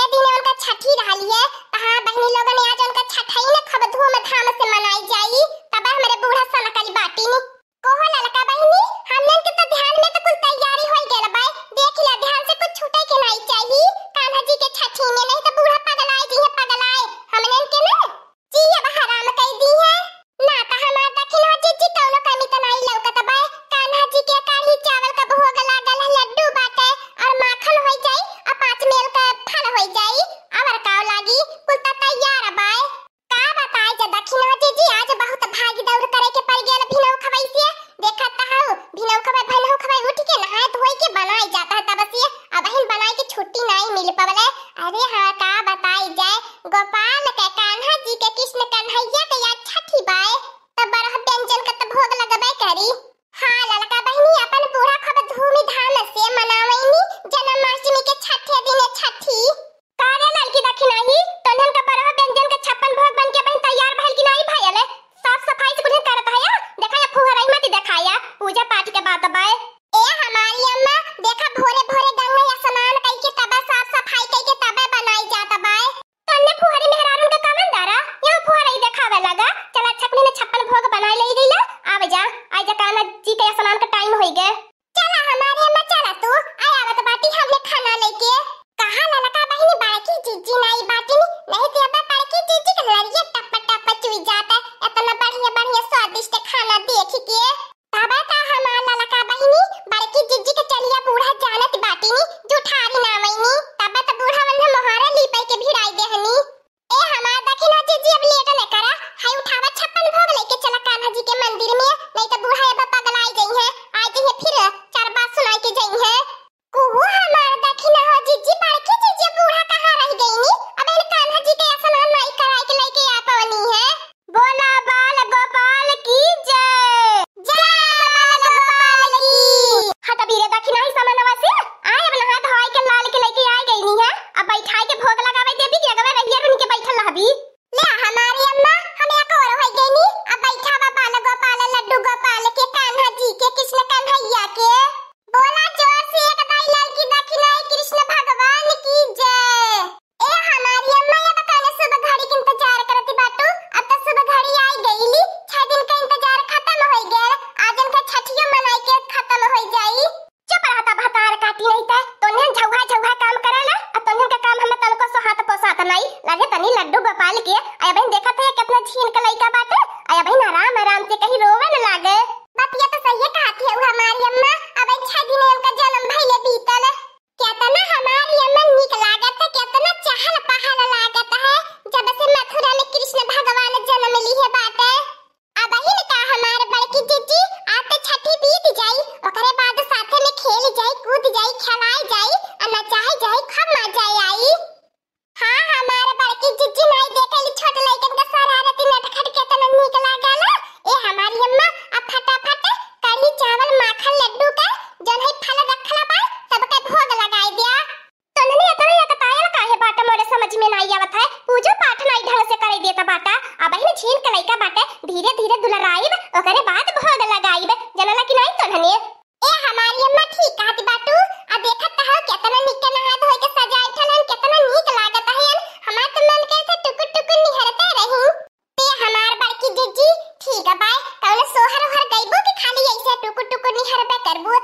तोहरे दिने उनका छठी रहली है तहां बहनी लोगन आज उनका छठई न खब धूम धाम से मनाई जाई तब हमरे बूढ़ा सनकली बाटी नी कोहो ललका बहनी हमने के तो ध्यान में तो कुल तैयारी होई गेल बाय देख ले ध्यान से कुछ छूटे के नहीं चाहिए कान्हा जी के छठी में नहीं हुई जाता इतना बढ़िया बढ़िया स्वादिष्ट खाना देख के बाबा का तो हमार ललका बहिनी बड़की जिज्जी के चलिया बूढ़ा जानत बाटीनी नी जो ठारी ना वईनी तब त तो बूढ़ा वंधा मोहारा लीपई के भिड़ाई देहनी ए हमार दखिना जिज्जी अब लेट न करा हाय उठावा छप्पन भोग लेके चला कान्हा जी के मंदिर में नहीं तो बूढ़ा ये अब गलाई गई है छीन के लइका बाटे धीरे धीरे दुलराइब ओकरे बाद भोग लगाइब जनला कि नहीं तोहनी ए हमार यम्मा ठीक कहत बाटू आ देखत तह केतना निक नहा धोय के सजाय ठलन केतना निक लागत हैन हमार त तो मन कैसे टुकु टुकु निहरते रही ते हमार बड़की जीजी ठीक बाय तौले सोहर हर गइबो कि खाली ऐसे टुकु टुकु निहरबे करबो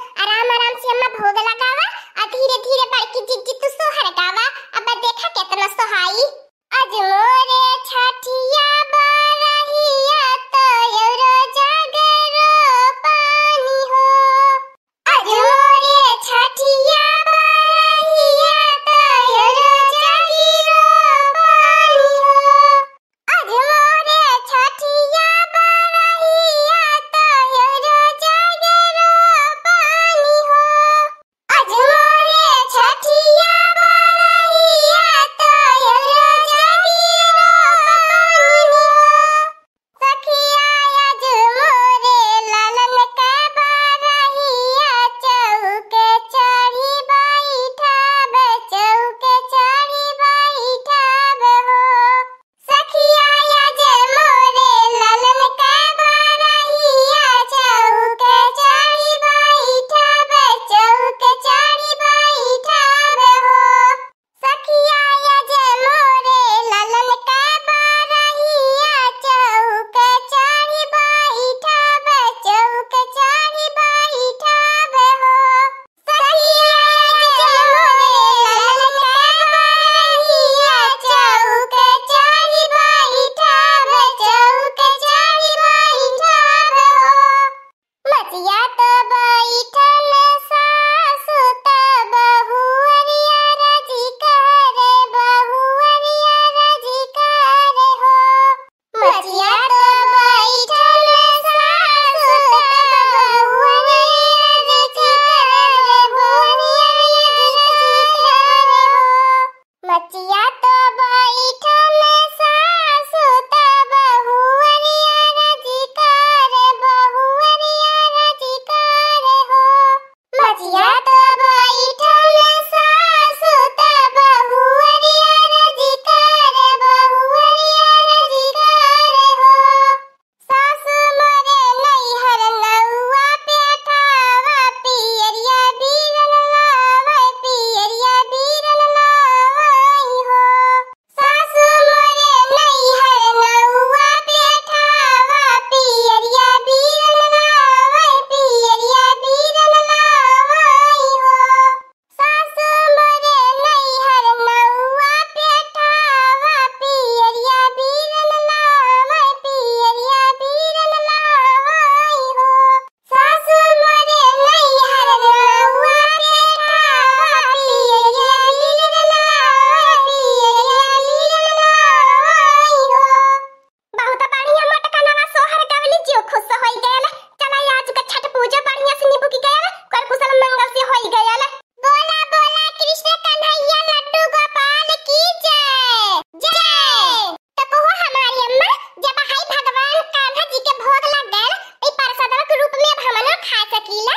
टूट गया ना कर्पूसल मंगल से हो गया ना बोला बोला कृष्ण कन्हैया लड्डू गोपाल की जय जय तब वो हमारी अम्मा जब हाय भगवान कान्हा जी के भोग लग गए ना प्रसाद के रूप में अब हमन खा सकीला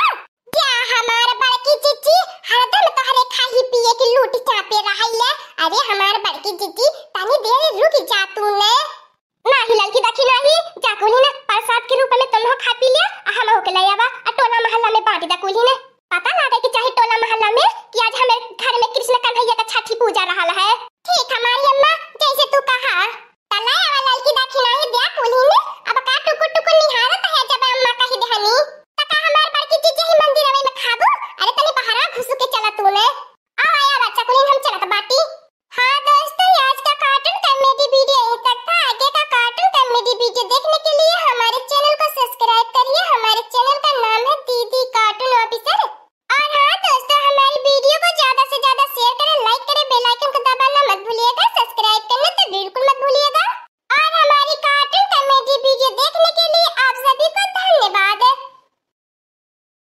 क्या हमार बड़की चिची हरदम तोहरे खाही पिए की लूट चापे रहई है अरे हमार बड़की चिची तनी देर रुक जा तू ने नाही लड़की देखी नाही जाकुनी ना प्रसाद के रूप में तुम खा पी लिया हम होके ले आवा मोहल्ला में बांट दकुल कुली ने पता लगे कि चाहे टोला मोहल्ला में कि आज हमारे घर में कृष्ण कन्हैया का छठी पूजा रहा